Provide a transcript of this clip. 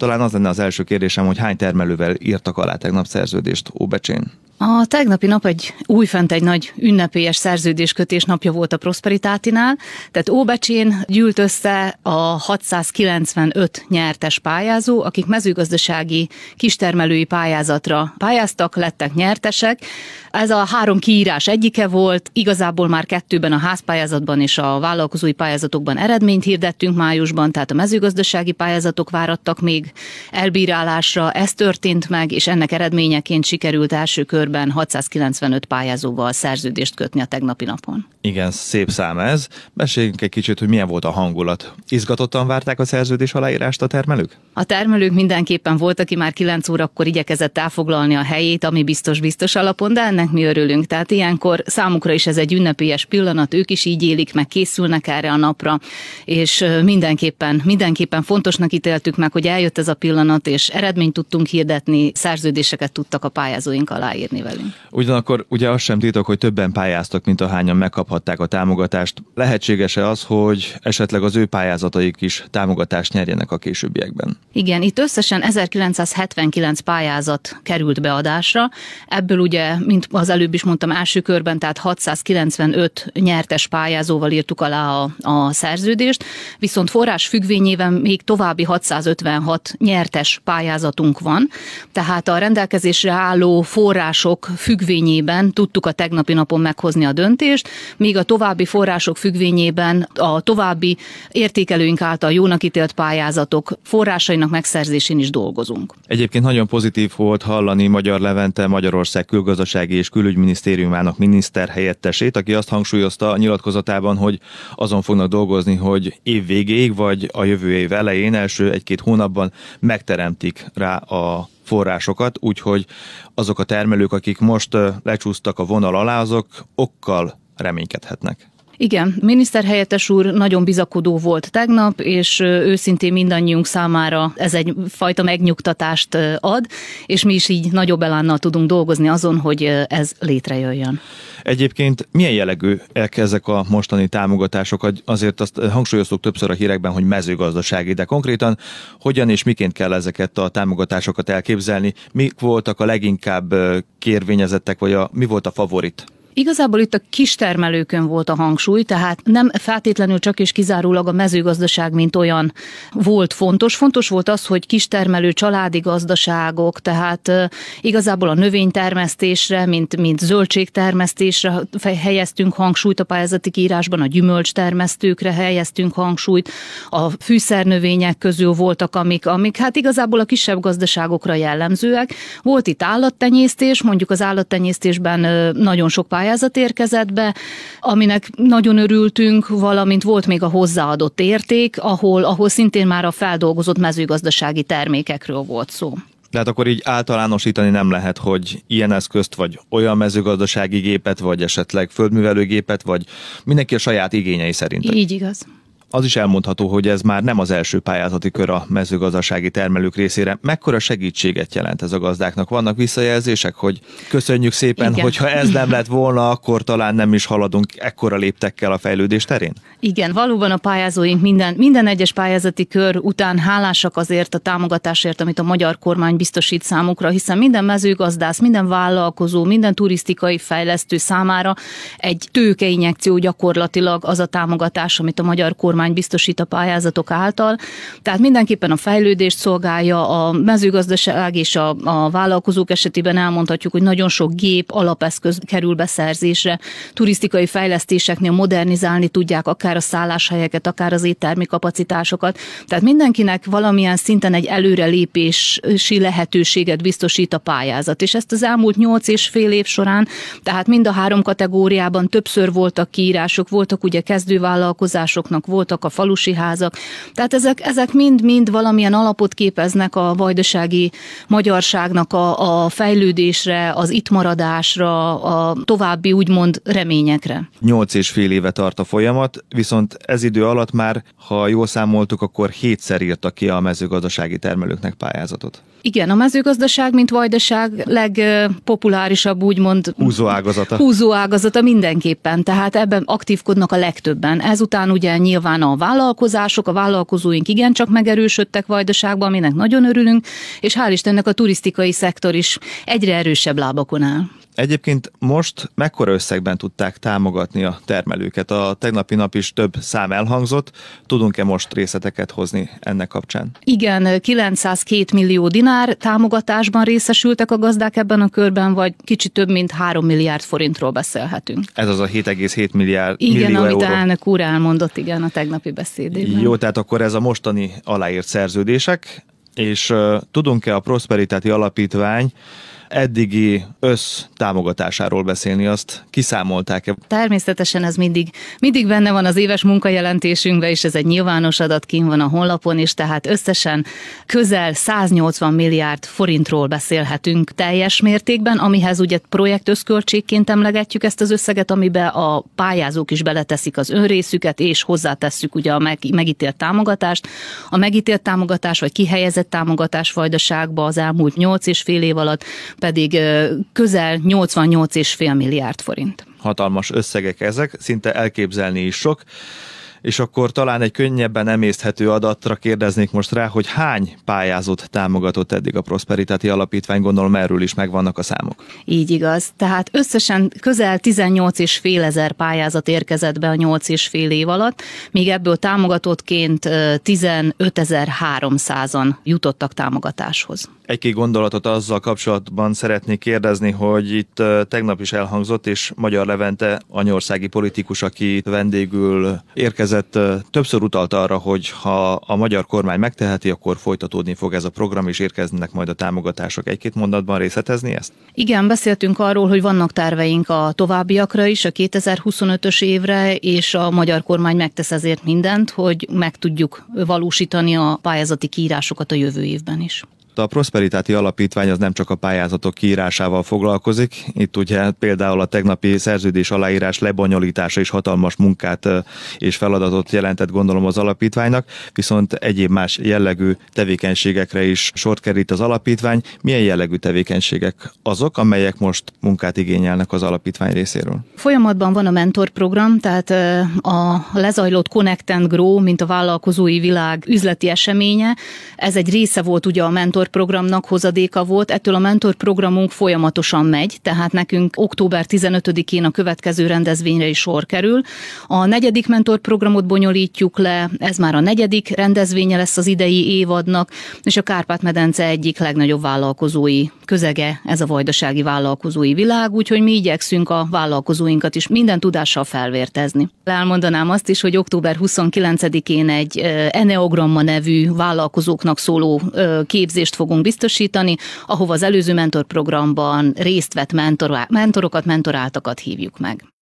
Talán az lenne az első kérdésem, hogy hány termelővel írtak alá tegnap szerződést Óbecsén? A tegnapi nap egy újfent egy nagy ünnepélyes szerződéskötés napja volt a Prosperitátinál, tehát Óbecsén gyűlt össze a 695 nyertes pályázó, akik mezőgazdasági kistermelői pályázatra pályáztak, lettek nyertesek. Ez a három kiírás egyike volt, igazából már kettőben a házpályázatban és a vállalkozói pályázatokban eredményt hirdettünk májusban, tehát a mezőgazdasági pályázatok várattak még elbírálásra, ez történt meg, és ennek eredményeként sikerült első kör körben 695 pályázóval szerződést kötni a tegnapi napon. Igen, szép szám ez. Beszéljünk egy kicsit, hogy milyen volt a hangulat. Izgatottan várták a szerződés aláírást a termelők? A termelők mindenképpen volt, aki már 9 órakor igyekezett elfoglalni a helyét, ami biztos-biztos alapon, de ennek mi örülünk. Tehát ilyenkor számukra is ez egy ünnepélyes pillanat, ők is így élik, meg készülnek erre a napra, és mindenképpen, mindenképpen fontosnak ítéltük meg, hogy eljött ez a pillanat, és eredményt tudtunk hirdetni, szerződéseket tudtak a pályázóink aláírni vitatkozni velünk. Ugyanakkor ugye azt sem titok, hogy többen pályáztak, mint ahányan megkaphatták a támogatást. Lehetséges-e az, hogy esetleg az ő pályázataik is támogatást nyerjenek a későbbiekben? Igen, itt összesen 1979 pályázat került beadásra. Ebből ugye, mint az előbb is mondtam, első körben, tehát 695 nyertes pályázóval írtuk alá a, a szerződést, viszont forrás függvényében még további 656 nyertes pályázatunk van, tehát a rendelkezésre álló forrás források függvényében tudtuk a tegnapi napon meghozni a döntést, míg a további források függvényében a további értékelőink által jónak ítélt pályázatok forrásainak megszerzésén is dolgozunk. Egyébként nagyon pozitív volt hallani Magyar Levente Magyarország külgazdasági és külügyminisztériumának miniszter helyettesét, aki azt hangsúlyozta a nyilatkozatában, hogy azon fognak dolgozni, hogy év végéig vagy a jövő év elején, első egy-két hónapban megteremtik rá a forrásokat, úgyhogy azok a termelők, akik most lecsúsztak a vonal alá, azok okkal reménykedhetnek. Igen, miniszterhelyettes úr nagyon bizakodó volt tegnap, és őszintén mindannyiunk számára ez egy fajta megnyugtatást ad, és mi is így nagyobb elánnal tudunk dolgozni azon, hogy ez létrejöjjön. Egyébként milyen jellegűek ezek a mostani támogatások? Azért azt hangsúlyoztuk többször a hírekben, hogy mezőgazdasági, de konkrétan hogyan és miként kell ezeket a támogatásokat elképzelni? Mik voltak a leginkább kérvényezettek, vagy a, mi volt a favorit? Igazából itt a kistermelőkön volt a hangsúly, tehát nem feltétlenül csak és kizárólag a mezőgazdaság, mint olyan volt fontos. Fontos volt az, hogy kistermelő családi gazdaságok, tehát igazából a növénytermesztésre, mint, mint zöldségtermesztésre helyeztünk hangsúlyt a pályázati írásban, a gyümölcstermesztőkre helyeztünk hangsúlyt, a fűszernövények közül voltak, amik, amik hát igazából a kisebb gazdaságokra jellemzőek. Volt itt állattenyésztés, mondjuk az állattenyésztésben nagyon sok pályázat pályázat érkezett be, aminek nagyon örültünk, valamint volt még a hozzáadott érték, ahol, ahol szintén már a feldolgozott mezőgazdasági termékekről volt szó. Tehát akkor így általánosítani nem lehet, hogy ilyen eszközt, vagy olyan mezőgazdasági gépet, vagy esetleg földművelőgépet, vagy mindenki a saját igényei szerint. Így igaz. Az is elmondható, hogy ez már nem az első pályázati kör a mezőgazdasági termelők részére. Mekkora segítséget jelent ez a gazdáknak? Vannak visszajelzések, hogy köszönjük szépen, Igen. hogyha ez nem lett volna, akkor talán nem is haladunk ekkora léptekkel a fejlődés terén? Igen, valóban a pályázóink minden, minden egyes pályázati kör után hálásak azért a támogatásért, amit a magyar kormány biztosít számukra, hiszen minden mezőgazdász, minden vállalkozó, minden turisztikai fejlesztő számára egy tőkeinjekció gyakorlatilag az a támogatás, amit a magyar kormány kormány biztosít a pályázatok által. Tehát mindenképpen a fejlődést szolgálja, a mezőgazdaság és a, a vállalkozók esetében elmondhatjuk, hogy nagyon sok gép, alapeszköz kerül beszerzésre. Turisztikai fejlesztéseknél modernizálni tudják akár a szálláshelyeket, akár az éttermi kapacitásokat. Tehát mindenkinek valamilyen szinten egy előrelépési lehetőséget biztosít a pályázat. És ezt az elmúlt nyolc és fél év során, tehát mind a három kategóriában többször voltak kiírások, voltak ugye kezdővállalkozásoknak, volt voltak a falusi házak. Tehát ezek, ezek mind-mind valamilyen alapot képeznek a vajdasági magyarságnak a, a fejlődésre, az itt maradásra, a további úgymond reményekre. Nyolc és fél éve tart a folyamat, viszont ez idő alatt már, ha jól számoltuk, akkor hétszer írta ki a mezőgazdasági termelőknek pályázatot. Igen, a mezőgazdaság, mint vajdaság legpopulárisabb, úgymond húzóágazata. húzóágazata mindenképpen, tehát ebben aktívkodnak a legtöbben. Ezután ugye nyilván pláne a vállalkozások, a vállalkozóink igencsak megerősödtek vajdaságban, aminek nagyon örülünk, és hál' Istennek a turisztikai szektor is egyre erősebb lábakon áll. Egyébként most mekkora összegben tudták támogatni a termelőket? A tegnapi nap is több szám elhangzott. Tudunk-e most részleteket hozni ennek kapcsán? Igen, 902 millió dinár támogatásban részesültek a gazdák ebben a körben, vagy kicsit több, mint 3 milliárd forintról beszélhetünk. Ez az a 7,7 milliárd Igen, millió amit euró. elnök úr elmondott, igen, a tegnapi beszédében. Jó, tehát akkor ez a mostani aláírt szerződések, és uh, tudunk-e a Prosperitáti Alapítvány eddigi össz támogatásáról beszélni, azt kiszámolták-e? Természetesen ez mindig, mindig benne van az éves munkajelentésünkben, és ez egy nyilvános adat kín van a honlapon is, tehát összesen közel 180 milliárd forintról beszélhetünk teljes mértékben, amihez ugye projekt összköltségként emlegetjük ezt az összeget, amiben a pályázók is beleteszik az önrészüket, és hozzátesszük ugye a meg, megítélt támogatást. A megítélt támogatás vagy kihelyezett támogatás vajdaságba az elmúlt 8 és fél év alatt pedig közel 88,5 milliárd forint. Hatalmas összegek ezek, szinte elképzelni is sok és akkor talán egy könnyebben emészthető adatra kérdeznék most rá, hogy hány pályázót támogatott eddig a Prosperitáti Alapítvány, gondolom erről is megvannak a számok. Így igaz, tehát összesen közel fél ezer pályázat érkezett be a fél év alatt, míg ebből támogatottként 15.300-an jutottak támogatáshoz. Egy-két gondolatot azzal kapcsolatban szeretnék kérdezni, hogy itt tegnap is elhangzott, és Magyar Levente, anyországi politikus, aki vendégül érkezett, többször utalt arra, hogy ha a magyar kormány megteheti, akkor folytatódni fog ez a program, és érkeznek majd a támogatások. Egy-két mondatban részletezni ezt? Igen, beszéltünk arról, hogy vannak terveink a továbbiakra is, a 2025-ös évre, és a magyar kormány megtesz ezért mindent, hogy meg tudjuk valósítani a pályázati kiírásokat a jövő évben is a Prosperitáti Alapítvány az nem csak a pályázatok kiírásával foglalkozik, itt ugye például a tegnapi szerződés aláírás lebonyolítása is hatalmas munkát és feladatot jelentett gondolom az alapítványnak, viszont egyéb más jellegű tevékenységekre is sort kerít az alapítvány. Milyen jellegű tevékenységek azok, amelyek most munkát igényelnek az alapítvány részéről? Folyamatban van a mentorprogram, tehát a lezajlott Connect and Grow, mint a vállalkozói világ üzleti eseménye, ez egy része volt ugye a mentor mentorprogramnak hozadéka volt, ettől a mentorprogramunk folyamatosan megy, tehát nekünk október 15-én a következő rendezvényre is sor kerül. A negyedik mentorprogramot bonyolítjuk le, ez már a negyedik rendezvénye lesz az idei évadnak, és a Kárpát-medence egyik legnagyobb vállalkozói közege ez a vajdasági vállalkozói világ, úgyhogy mi igyekszünk a vállalkozóinkat is minden tudással felvértezni. Elmondanám azt is, hogy október 29-én egy Eneogramma nevű vállalkozóknak szóló képzést fogunk biztosítani, ahova az előző mentorprogramban részt vett mentor, mentorokat, mentoráltakat hívjuk meg.